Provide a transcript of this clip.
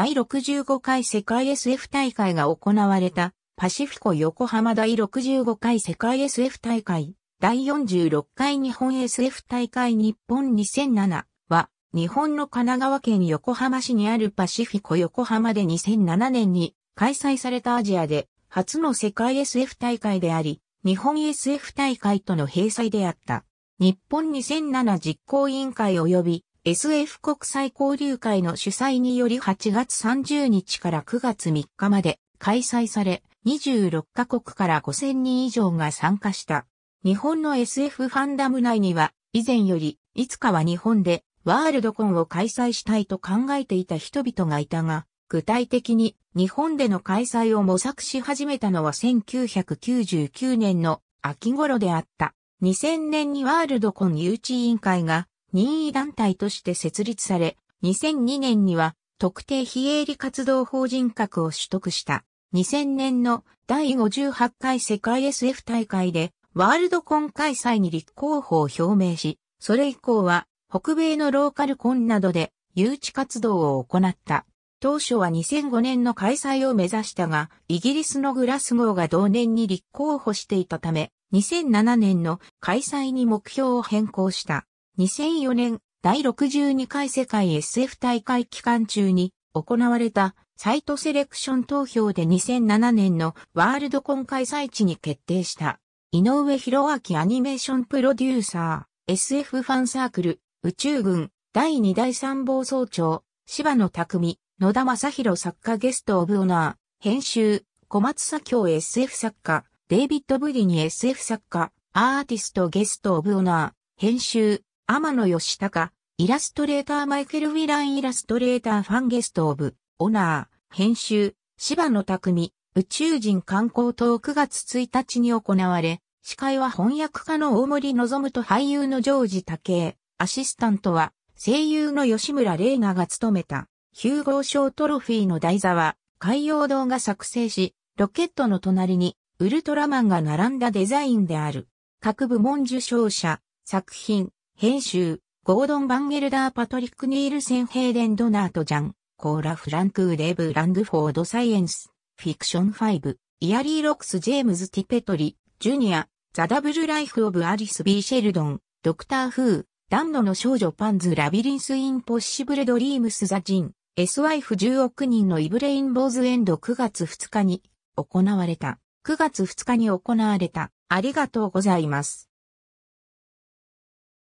第65回世界 SF 大会が行われた、パシフィコ横浜第65回世界 SF 大会、第46回日本 SF 大会日本2007は、日本の神奈川県横浜市にあるパシフィコ横浜で2007年に開催されたアジアで初の世界 SF 大会であり、日本 SF 大会との閉鎖であった。日本2007実行委員会及び SF 国際交流会の主催により8月30日から9月3日まで開催され、26カ国から5000人以上が参加した。日本の SF ファンダム内には、以前より、いつかは日本でワールドコンを開催したいと考えていた人々がいたが、具体的に日本での開催を模索し始めたのは1999年の秋頃であった。2000年にワールドコン誘致委員会が任意団体として設立され、2002年には特定非営利活動法人格を取得した。2000年の第58回世界 SF 大会でワールドコン開催に立候補を表明し、それ以降は北米のローカルコンなどで誘致活動を行った。当初は2005年の開催を目指したが、イギリスのグラスゴーが同年に立候補していたため、2007年の開催に目標を変更した。2004年第62回世界 SF 大会期間中に行われたサイトセレクション投票で2007年のワールドコン開催地に決定した。井上博明アニメーションプロデューサー、SF ファンサークル、宇宙軍、第2第3謀総長、柴野匠、野田正宏作家ゲストオブオナー、編集、小松左京 SF 作家、デイビッド・ブリに SF 作家、アーティストゲストオブオナー、編集、天野義隆、イラストレーターマイケル・ウィランイラストレーターファンゲスト・オブ・オナー、編集、芝野匠、宇宙人観光等9月1日に行われ、司会は翻訳家の大森望と俳優のジョージ・武恵、アシスタントは声優の吉村玲雅が務めた、ヒューゴー賞トロフィーの台座は、海洋堂が作成し、ロケットの隣にウルトラマンが並んだデザインである。各部門受賞者、作品、編集、ゴードン・バンゲルダー・パトリック・ニールセン・ヘイデン・ドナート・ジャン、コーラ・フランク・レブ・ラングフォード・サイエンス、フィクション5、イヤリー・ロックス・ジェームズ・ティペトリ、ジュニア、ザ・ダブル・ライフ・オブ・アリス・ビー・シェルドン、ドクター・フー、ダンドの少女パンズ・ラビリンス・インポッシブル・ドリームス・ザ・ジン、S-Wife 10億人のイブレイン・ボーズ・エンド9月2日に行われた。9月2日に行われた。ありがとうございます。